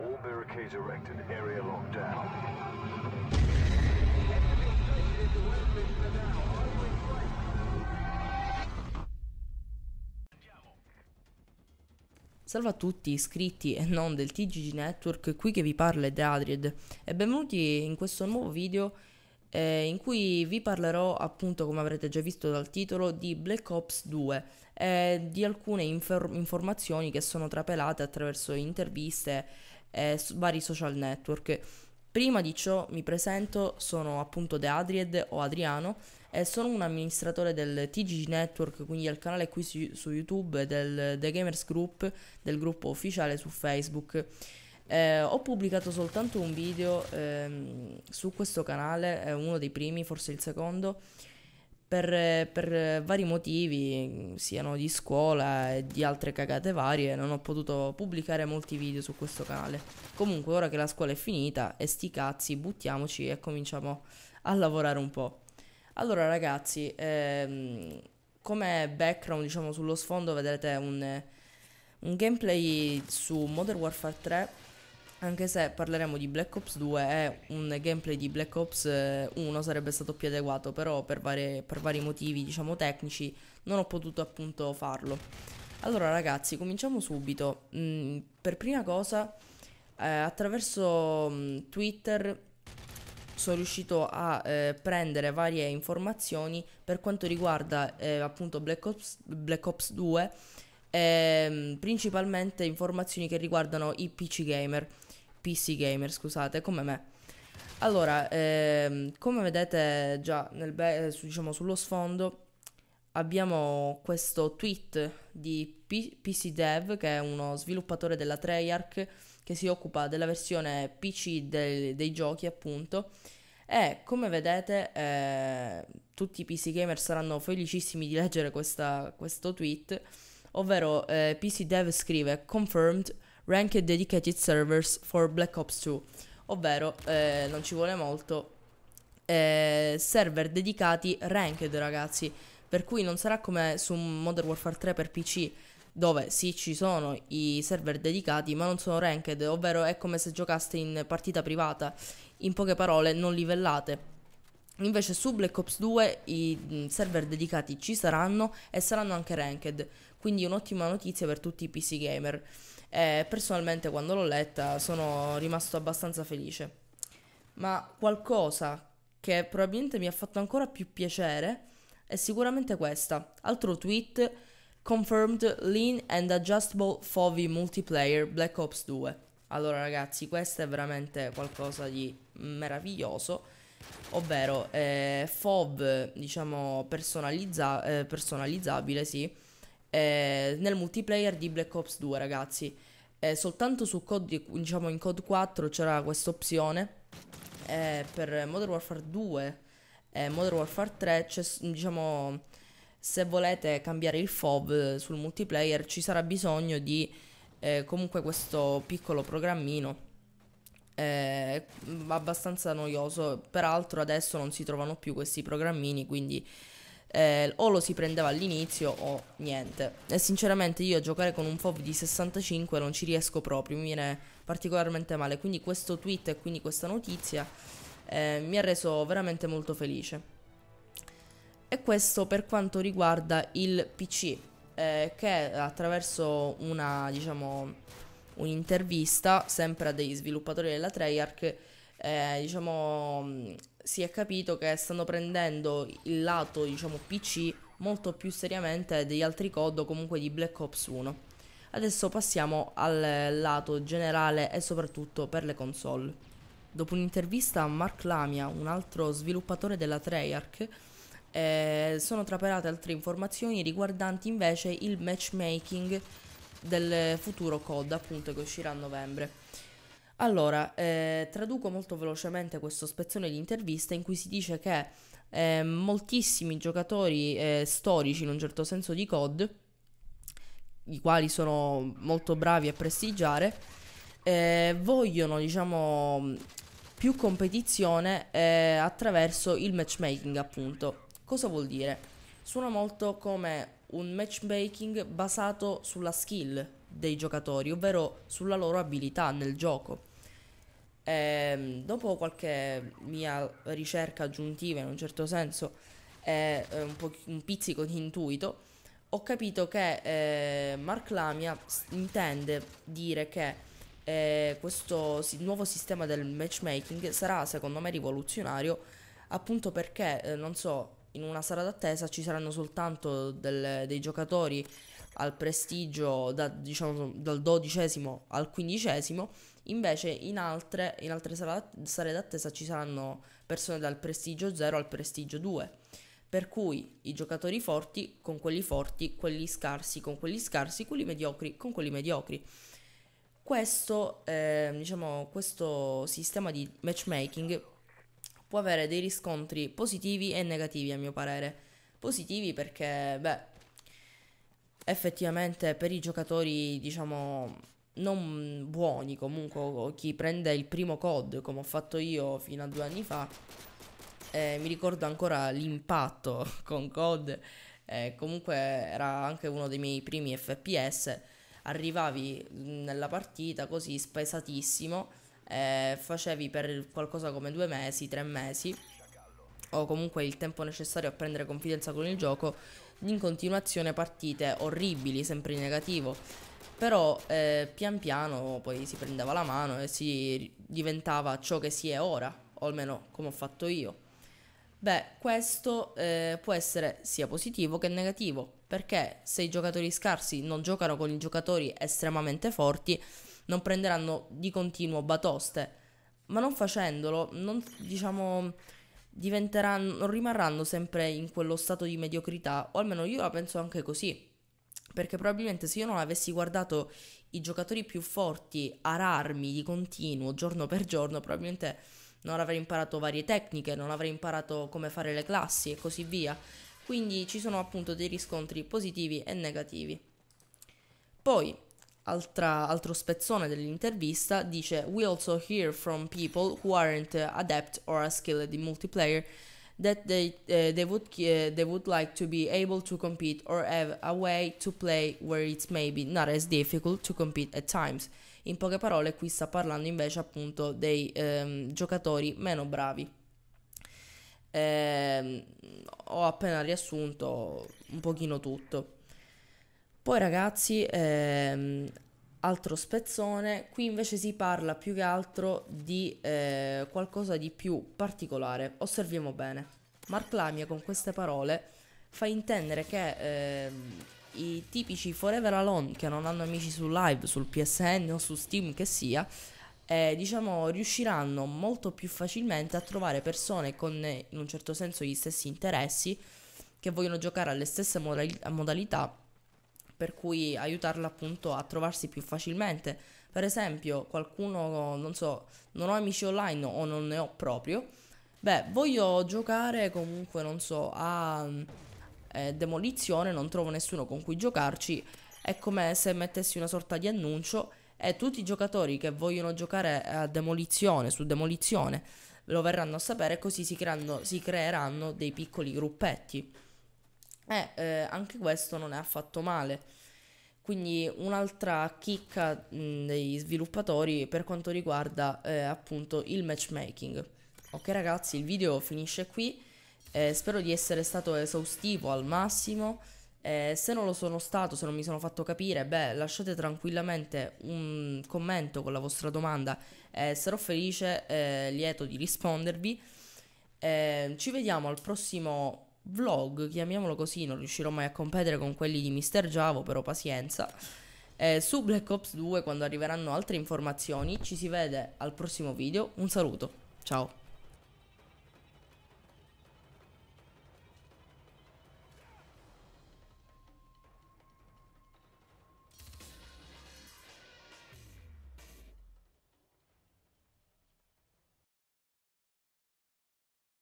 All barricades erected, area locked down. Salve a tutti iscritti e non del TGG Network, qui che vi parla è Adried e benvenuti in questo nuovo video eh, in cui vi parlerò appunto come avrete già visto dal titolo di Black Ops 2 e eh, di alcune infor informazioni che sono trapelate attraverso interviste e eh, su vari social network. Prima di ciò mi presento, sono appunto The Adried o Adriano e sono un amministratore del TG Network, quindi del canale qui su, su YouTube del The Gamers Group, del gruppo ufficiale su Facebook. Eh, ho pubblicato soltanto un video ehm, su questo canale, eh, uno dei primi, forse il secondo, per, per, vari motivi, siano di scuola e di altre cagate varie, non ho potuto pubblicare molti video su questo canale. Comunque, ora che la scuola è finita, e sti cazzi, buttiamoci e cominciamo a lavorare un po'. Allora, ragazzi, ehm, come background, diciamo, sullo sfondo vedrete un, un gameplay su Modern Warfare 3 anche se parleremo di Black Ops 2 e un gameplay di Black Ops 1 eh, sarebbe stato più adeguato, però per, varie, per vari motivi diciamo tecnici non ho potuto appunto farlo. Allora ragazzi, cominciamo subito. Mm, per prima cosa, eh, attraverso mm, Twitter sono riuscito a eh, prendere varie informazioni per quanto riguarda eh, appunto Black Ops, Black Ops 2, ehm, principalmente informazioni che riguardano i PC gamer. PC gamer, scusate, come me. Allora, ehm, come vedete già be- eh, diciamo, sullo sfondo abbiamo questo tweet di P- PC Dev, che è uno sviluppatore della Treyarch che si occupa della versione PC de- dei giochi, appunto. E come vedete, eh, tutti i PC gamer saranno felicissimi di leggere questa, questo tweet. Ovvero, eh, PC Dev scrive: Confirmed Ranked Dedicated Servers for Black Ops 2, ovvero eh, non ci vuole molto, eh, server dedicati ranked ragazzi, per cui non sarà come su Modern Warfare 3 per PC dove sì ci sono i server dedicati ma non sono ranked, ovvero è come se giocaste in partita privata, in poche parole non livellate. Invece su Black Ops 2 i server dedicati ci saranno e saranno anche ranked, quindi un'ottima notizia per tutti i PC gamer. E personalmente quando l'ho letta sono rimasto abbastanza felice. Ma qualcosa che probabilmente mi ha fatto ancora più piacere è sicuramente questa. Altro tweet confirmed lean and adjustable 4 multiplayer Black Ops 2. Allora ragazzi, questo è veramente qualcosa di meraviglioso ovvero eh, FOV, diciamo, personalizza- eh, personalizzabile, sì, eh, nel multiplayer di Black Ops 2, ragazzi. Eh, soltanto su code, diciamo, in Code 4 c'era questa opzione eh, per Modern Warfare 2 e eh, Modern Warfare 3, cioè, diciamo, se volete cambiare il FOV sul multiplayer ci sarà bisogno di comunque questo piccolo programmino eh, abbastanza noioso. Peraltro adesso non si trovano più questi programmini, quindi eh, o lo si prendeva all'inizio o niente. E sinceramente io a giocare con un FOV di 65 non ci riesco proprio, mi viene particolarmente male. Quindi questo tweet e quindi questa notizia eh, mi ha reso veramente molto felice. E questo per quanto riguarda il PC, eh, che attraverso una, diciamo, un'intervista sempre a degli sviluppatori della Treyarch, eh, diciamo, mm, si è capito che stanno prendendo il lato diciamo, PC molto più seriamente degli altri COD comunque di Black Ops 1. Adesso passiamo al lato generale e soprattutto per le console. Dopo un'intervista a Mark Lamia, un altro sviluppatore della Treyarch, eh, sono traperate altre informazioni riguardanti invece il matchmaking del futuro COD appunto che uscirà a novembre. Allora, eh, traduco molto velocemente questo spezzone di intervista in cui si dice che eh, moltissimi giocatori eh, storici in un certo senso di COD, i quali sono molto bravi a prestigiare, eh, vogliono diciamo più competizione eh, attraverso il matchmaking appunto. Cosa vuol dire? Suona molto come un matchmaking basato sulla skill dei giocatori, ovvero sulla loro abilità nel gioco. E ehm, dopo qualche mia ricerca aggiuntiva, in un certo senso, e eh, un, po- un pizzico di intuito, ho capito che eh, Mark Lamia intende dire che eh, questo si- nuovo sistema del matchmaking sarà, secondo me, rivoluzionario appunto perché, eh, non so, in una sala d'attesa ci saranno soltanto del, dei giocatori al prestigio da, diciamo, dal dodicesimo al quindicesimo, invece in altre, in altre sale d'attesa ci saranno persone dal prestigio 0 al prestigio 2. Per cui i giocatori forti con quelli forti, quelli scarsi con quelli scarsi, quelli mediocri con quelli mediocri. Questo, eh, diciamo, questo sistema di matchmaking può avere dei riscontri positivi e negativi a mio parere. Positivi perché, beh, effettivamente per i giocatori, diciamo, non buoni comunque, chi prende il primo COD come ho fatto io fino a due anni fa, eh, mi ricordo ancora l'impatto con COD, eh, comunque era anche uno dei miei primi FPS, arrivavi nella partita così spesatissimo eh, facevi per qualcosa come due mesi, tre mesi o comunque il tempo necessario a prendere confidenza con il gioco in continuazione partite orribili, sempre in negativo però eh, pian piano poi si prendeva la mano e si diventava ciò che si è ora, o almeno come ho fatto io. Beh, questo eh, può essere sia positivo che negativo, perché se i giocatori scarsi non giocano con i giocatori estremamente forti, non prenderanno di continuo batoste, ma non facendolo, non diciamo diventeranno, rimarranno sempre in quello stato di mediocrità, o almeno io la penso anche così. Perché probabilmente se io non avessi guardato i giocatori più forti ararmi di continuo giorno per giorno, probabilmente non avrei imparato varie tecniche, non avrei imparato come fare le classi e così via. Quindi ci sono appunto dei riscontri positivi e negativi. Poi Altra, altro spezzone dell'intervista dice We also hear from people who aren't adept or skilled in multiplayer that they, uh, they, would, uh, they would like to be able to compete or have a way to play where it's maybe not as difficult to compete at times. In poche parole qui sta parlando invece appunto dei um, giocatori meno bravi. Eh, ho appena riassunto un pochino tutto. Poi ragazzi, ehm, altro spezzone, qui invece si parla più che altro di eh, qualcosa di più particolare. Osserviamo bene. Mark Lamia con queste parole fa intendere che eh, i tipici Forever Alone che non hanno amici su live, sul PSN o su Steam che sia, eh, diciamo riusciranno molto più facilmente a trovare persone con in un certo senso gli stessi interessi che vogliono giocare alle stesse modalità per cui aiutarla appunto a trovarsi più facilmente. Per esempio, qualcuno, non so, non ho amici online o non ne ho proprio. Beh, voglio giocare comunque, non so, a eh, demolizione, non trovo nessuno con cui giocarci. È come se mettessi una sorta di annuncio e tutti i giocatori che vogliono giocare a demolizione, su demolizione, lo verranno a sapere così si, creando, si creeranno dei piccoli gruppetti. Eh, eh, anche questo non è affatto male. Quindi un'altra chicca mh, dei sviluppatori per quanto riguarda eh, appunto il matchmaking. Ok ragazzi, il video finisce qui. Eh, spero di essere stato esaustivo al massimo. Eh, se non lo sono stato, se non mi sono fatto capire, beh, lasciate tranquillamente un commento con la vostra domanda. Eh, sarò felice, eh, lieto di rispondervi. Eh, ci vediamo al prossimo vlog, chiamiamolo così, non riuscirò mai a competere con quelli di Mr. Javo, però pazienza. Eh, su Black Ops 2, quando arriveranno altre informazioni, ci si vede al prossimo video. Un saluto, ciao.